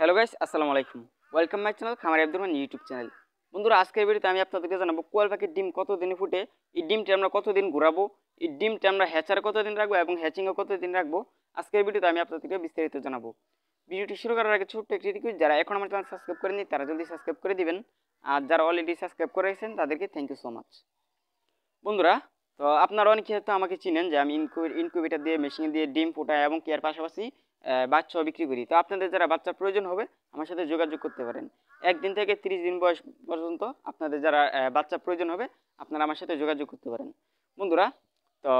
hello guys আসসালামু আলাইকুম welcome my channel খামার আব্দুরমান ইউটিউব চ্যানেল বন্ধুরা আজকের ভিডিওতে আমি আপনাদেরকে জানাবো কোয়াল পাখির ডিম কতদিন ফুটে এই ডিমটা আমরা কতদিন ঘোরাবো এই ডিমটা আমরা হ্যাচার কতদিন রাখবো এবং হ্যাচিংও কতদিন রাখবো আজকের ভিডিওতে আমি আপনাদেরকে বিস্তারিত জানাবো ভিডিওটি শুরু করার আগে ছোট্ট একটি রিকুইস্ট যারা এখন আমার চ্যানেল সাবস্ক্রাইব করেনি তারা জলদি সাবস্ক্রাইব করে দিবেন আর যারা অলরেডি সাবস্ক্রাইব করেছেন তাদেরকে থ্যাংক ইউ সো মাচ বন্ধুরা তো আপনারা অনেকে হয়তো আমাকে চিনেন যে আমি ইনকিউবেটার দিয়ে মেশিন দিয়ে ডিম ফুটাই এবং কেয়ার পাশাপাশি বাচ্চা বিক্রি করি তো আপনাদের যারা বাচ্চা প্রয়োজন হবে আমার সাথে যোগাযোগ করতে পারেন একদিন থেকে ত্রিশ দিন বয়স পর্যন্ত আপনাদের যারা বাচ্চা প্রয়োজন হবে আপনারা আমার সাথে যোগাযোগ করতে পারেন বন্ধুরা তো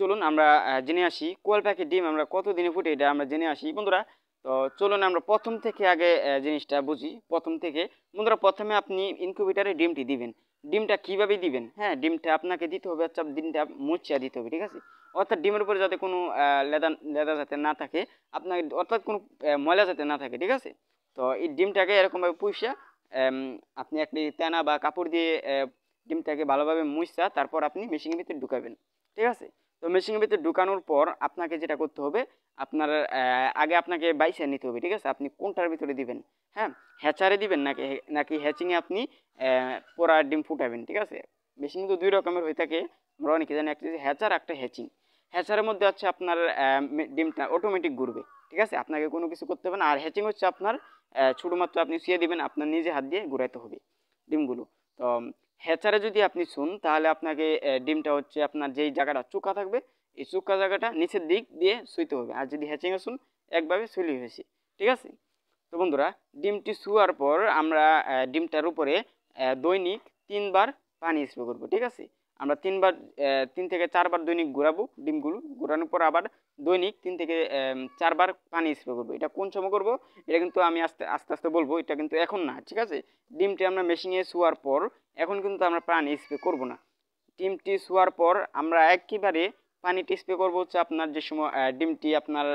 চলুন আমরা জেনে আসি কোয়াল পাখির ডিম আমরা কত দিনে ফুটে এটা আমরা জেনে আসি বন্ধুরা তো চলুন আমরা প্রথম থেকে আগে জিনিসটা বুঝি প্রথম থেকে বন্ধুরা প্রথমে আপনি ইনকিউবেটারে ডিমটি দিবেন ডিমটা কীভাবে দিবেন হ্যাঁ ডিমটা আপনাকে দিতে হবে আচ্ছা ডিমটা মুচিয়া দিতে হবে ঠিক আছে অর্থাৎ ডিমের উপরে যাতে কোনো লেদা লেদা যাতে না থাকে আপনাকে অর্থাৎ কোনো ময়লা যাতে না থাকে ঠিক আছে তো এই ডিমটাকে এরকমভাবে পুষিয়া আপনি একটি তেনা বা কাপড় দিয়ে ডিমটাকে ভালোভাবে মুছা তারপর আপনি মেশিনের ভিতরে ঢুকাবেন ঠিক আছে তো মেশিনের ভিতরে ঢুকানোর পর আপনাকে যেটা করতে হবে আপনার আগে আপনাকে বাইসে নিতে হবে ঠিক আছে আপনি কোনটার ভিতরে দিবেন হ্যাঁ হ্যাচারে দিবেন নাকি নাকি হ্যাচিংয়ে আপনি পোড়া ডিম ফুটাবেন ঠিক আছে মেশিন কিন্তু দুই রকমের হয়ে থাকে আমরা অনেকে জানি একটা হ্যাচার একটা হ্যাচিং হ্যাচারের মধ্যে হচ্ছে আপনার ডিমটা অটোমেটিক ঘুরবে ঠিক আছে আপনাকে কোনো কিছু করতে হবে না আর হ্যাচিং হচ্ছে আপনার শুধুমাত্র আপনি শুয়ে দিবেন আপনার নিজে হাত দিয়ে ঘুরাইতে হবে ডিমগুলো তো হেচারে হ্যাঁ, যদি আপনি শুন তাহলে আপনাকে ডিমটা হচ্ছে আপনার যেই জায়গাটা চুকা থাকবে এই চুকা জায়গাটা নিচের দিক দিয়ে শুইতে হবে আর যদি হ্যাচিংয়ে শুন একভাবে শুলি হয়েছে ঠিক আছে তো বন্ধুরা ডিমটি শুয়ার পর আমরা ডিমটার উপরে দৈনিক তিনবার পানি স্প্রে করবো ঠিক আছে আমরা তিনবার তিন থেকে চারবার দৈনিক ঘোরাবো ডিমগুলো ঘোরানোর পর আবার দৈনিক তিন থেকে চারবার পানি স্প্রে করবো এটা কোন সময় করবো এটা কিন্তু আমি আস্তে আস্তে আস্তে বলবো এটা কিন্তু এখন না ঠিক আছে ডিমটি আমরা মেশিনে শোয়ার পর এখন কিন্তু আমরা পানি স্প্রে করব না ডিমটি শোয়ার পর আমরা একেবারে পানিটি স্প্রে করবো হচ্ছে আপনার যে সময় ডিমটি আপনার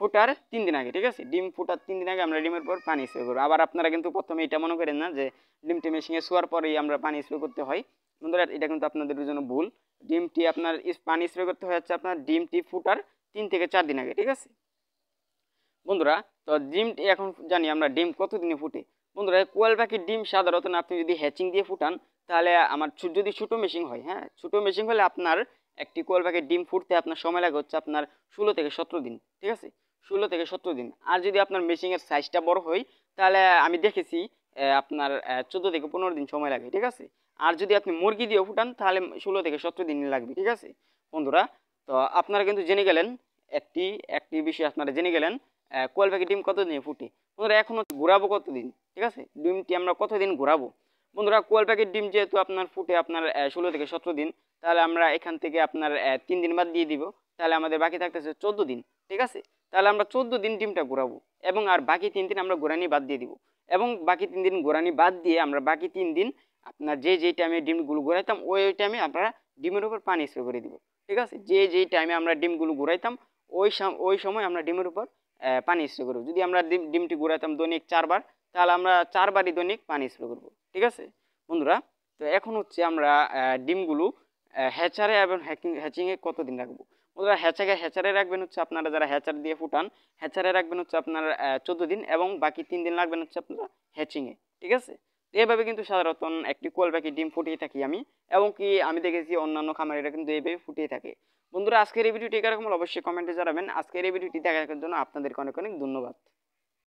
ফুটার তিন দিন আগে ঠিক আছে ডিম ফুটার তিন দিন আগে আমরা ডিমের পর পানি স্প্রে করবো আবার আপনারা কিন্তু প্রথমে এটা মনে করেন না যে ডিমটি মেশিনে শোয়ার পরেই আমরা পানি স্প্রে করতে হয় বন্ধুরা এটা কিন্তু আপনাদের জন্য ভুল ডিমটি আপনার পানি স্প্রে করতে হয় হচ্ছে আপনার ডিমটি ফুটার তিন থেকে চার দিন আগে ঠিক আছে বন্ধুরা তো ডিমটি এখন জানি আমরা ডিম কতদিনে ফুটে বন্ধুরা কোয়াল পাখির ডিম সাধারণত আপনি যদি হ্যাচিং দিয়ে ফুটান তাহলে আমার যদি ছোটো মেশিন হয় হ্যাঁ ছোটো মেশিন হলে আপনার একটি কোয়াল পাখির ডিম ফুটতে আপনার সময় লাগে হচ্ছে আপনার ষোলো থেকে সতেরো দিন ঠিক আছে ষোলো থেকে সতেরো দিন আর যদি আপনার মেশিনের সাইজটা বড় হয় তাহলে আমি দেখেছি আপনার চোদ্দো থেকে পনেরো দিন সময় লাগে ঠিক আছে আর যদি আপনি মুরগি দিয়ে ফুটান তাহলে ষোলো থেকে সতেরো দিন লাগবে ঠিক আছে বন্ধুরা তো আপনারা কিন্তু জেনে গেলেন একটি একটি বিষয় আপনারা জেনে গেলেন কোয়াল পাখি ডিম কতদিনে ফুটে বন্ধুরা এখন ঘুরাবো কতদিন ঠিক আছে ডিমটি আমরা কতদিন ঘুরাবো বন্ধুরা কোয়াল পাখির ডিম যেহেতু আপনার ফুটে আপনার ষোলো থেকে সতেরো দিন তাহলে আমরা এখান থেকে আপনার তিন দিন বাদ দিয়ে দিব তাহলে আমাদের বাকি থাকতেছে চোদ্দো দিন ঠিক আছে তাহলে আমরা চোদ্দ দিন ডিমটা ঘোরাবো এবং আর বাকি তিন দিন আমরা গোড়ানি বাদ দিয়ে দিব এবং বাকি তিন দিন গোড়ানি বাদ দিয়ে আমরা বাকি তিন দিন আপনার যে যেই টাইমে ডিমগুলো ঘোরাইতাম ওই ওই টাইমে আপনারা ডিমের উপর পানি স্প্রে করে দিব ঠিক আছে যে যেই টাইমে আমরা ডিমগুলো ঘোরাইতাম ওই ওই সময় আমরা ডিমের উপর পানি স্প্রে করবো যদি আমরা ডিম ডিমটি ঘোরাইতাম দৈনিক চারবার তাহলে আমরা চারবারই দৈনিক পানি স্প্রে করবো ঠিক আছে বন্ধুরা তো এখন হচ্ছে আমরা ডিমগুলো হ্যাচারে এবং হ্যাকিং হ্যাচিংয়ে কতদিন রাখবো বন্ধুরা হ্যাচাকে হ্যাচারে রাখবেন হচ্ছে আপনারা যারা হ্যাচার দিয়ে ফুটান হ্যাচারে রাখবেন হচ্ছে আপনার চোদ্দো দিন এবং বাকি তিন দিন লাগবেন হচ্ছে আপনারা হ্যাচিংয়ে ঠিক আছে এভাবে কিন্তু সাধারণত একটি কোয়াল পাখি ডিম ফুটিয়ে থাকি আমি এবং কি আমি দেখেছি অন্যান্য খামারিরা কিন্তু এইভাবে ফুটিয়ে থাকে বন্ধুরা আজকের এই ভিডিওটি এরকম অবশ্যই কমেন্টে জানাবেন আজকের এই ভিডিওটি দেখার জন্য আপনাদেরকে অনেক অনেক ধন্যবাদ